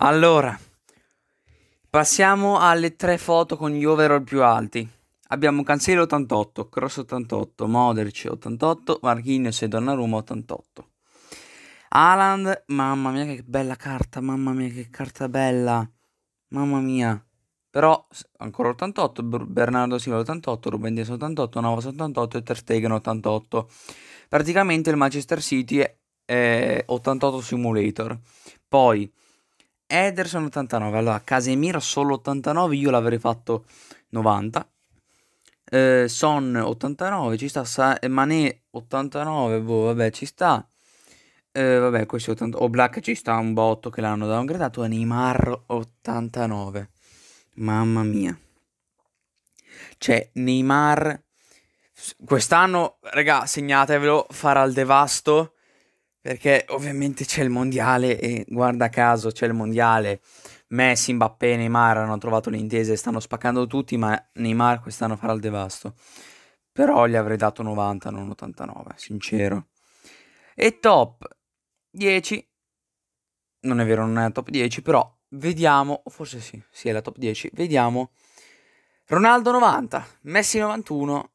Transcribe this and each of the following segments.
Allora, passiamo alle tre foto con gli overall più alti. Abbiamo Cancelo 88, Cross 88, Modric 88, Marchinius e Donnarumma 88. Alan, mamma mia che bella carta, mamma mia che carta bella, mamma mia. Però ancora 88, Bernardo Silva 88, Ruben Dias 88, Navas 88 e Ter Stegen 88. Praticamente il Manchester City è 88 Simulator. Poi Ederson 89, allora Casemiro solo 89, io l'avrei fatto 90. Eh, Son 89, ci sta Sa- eh, Mané 89, boh, vabbè, ci sta. Eh, vabbè, questo 80 o Black ci sta un botto che l'hanno downgradato e Neymar 89. Mamma mia. Cioè, Neymar quest'anno, raga, segnatevelo, farà il devasto perché ovviamente c'è il mondiale e guarda caso c'è il mondiale. Messi, Mbappé e Neymar hanno trovato l'intesa e stanno spaccando tutti, ma Neymar quest'anno farà il devasto. Però gli avrei dato 90, non 89, sincero. E top 10. Non è vero, non è la top 10, però vediamo, o forse sì, sì è la top 10, vediamo. Ronaldo 90, Messi 91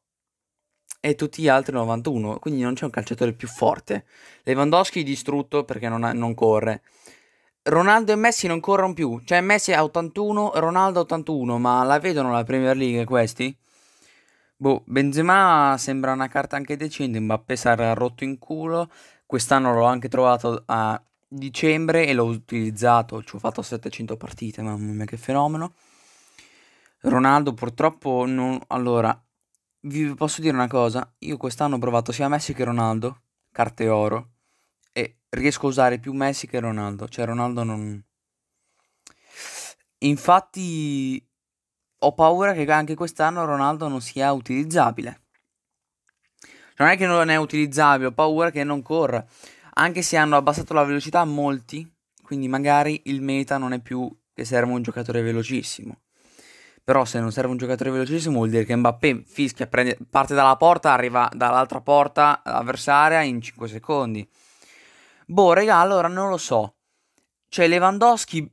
e tutti gli altri 91, quindi non c'è un calciatore più forte. Lewandowski distrutto perché non, ha, non corre. Ronaldo e Messi non corrono più, cioè Messi ha 81, Ronaldo 81, ma la vedono la Premier League questi? Boh, Benzema sembra una carta anche decente, Mbappé sarà rotto in culo, quest'anno l'ho anche trovato a dicembre e l'ho utilizzato, ci ho fatto 700 partite, mamma mia che fenomeno. Ronaldo purtroppo non... Allora, vi posso dire una cosa, io quest'anno ho provato sia Messi che Ronaldo, carte oro, e riesco a usare più Messi che Ronaldo, cioè Ronaldo non... Infatti ho paura che anche quest'anno Ronaldo non sia utilizzabile. Non è che non è utilizzabile, ho paura che non corra. Anche se hanno abbassato la velocità a molti, quindi magari il meta non è più che serve un giocatore velocissimo. Però se non serve un giocatore velocissimo vuol dire che Mbappé fischia, prende, parte dalla porta, arriva dall'altra porta eh, avversaria in 5 secondi. Boh, regà, allora non lo so. Cioè Lewandowski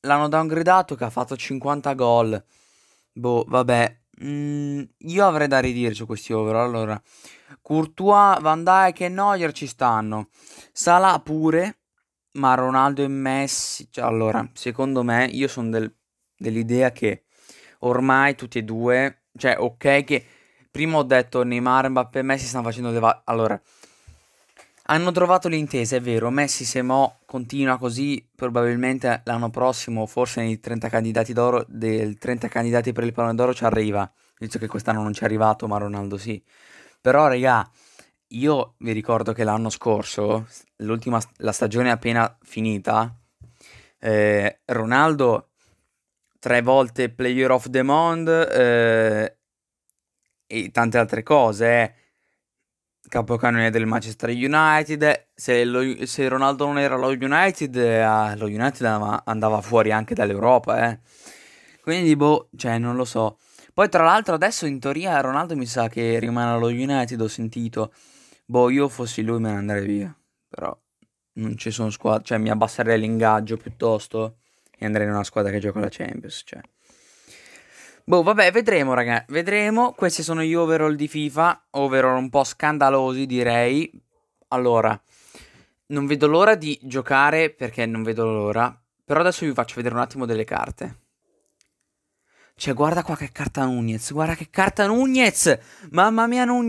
l'hanno downgradato che ha fatto 50 gol. Boh, vabbè. Mm, io avrei da ridire su questi over. Allora, Courtois, Van Dijk e Neuer ci stanno. Salah pure, ma Ronaldo e Messi. Cioè, allora, secondo me, io sono del, dell'idea che ormai tutti e due, cioè ok che prima ho detto Neymar, Mbappé e Messi stanno facendo deva- allora hanno trovato l'intesa, è vero, Messi se mo continua così, probabilmente l'anno prossimo, forse nei 30 candidati d'oro del 30 candidati per il pallone d'oro ci arriva, visto che quest'anno non ci è arrivato, ma Ronaldo sì. Però regà, io vi ricordo che l'anno scorso, l'ultima la stagione appena finita, eh, Ronaldo tre volte Player of the Month eh, e tante altre cose. Eh. Capocannoniere del Manchester United. Se, lo, se, Ronaldo non era lo United, eh, lo United andava, fuori anche dall'Europa. Eh. Quindi, boh, cioè, non lo so. Poi, tra l'altro, adesso in teoria Ronaldo mi sa che rimane allo United. Ho sentito, boh, io fossi lui me ne andrei via. Però non ci sono squadre, cioè mi abbasserei l'ingaggio piuttosto e andare in una squadra che gioca la Champions. Cioè. Boh, vabbè, vedremo, raga. Vedremo. Questi sono gli overall di FIFA. Overall un po' scandalosi, direi. Allora, non vedo l'ora di giocare perché non vedo l'ora. Però adesso vi faccio vedere un attimo delle carte. Cioè, guarda qua che carta Nunez. Guarda che carta Nunez. Mamma mia, Nunez.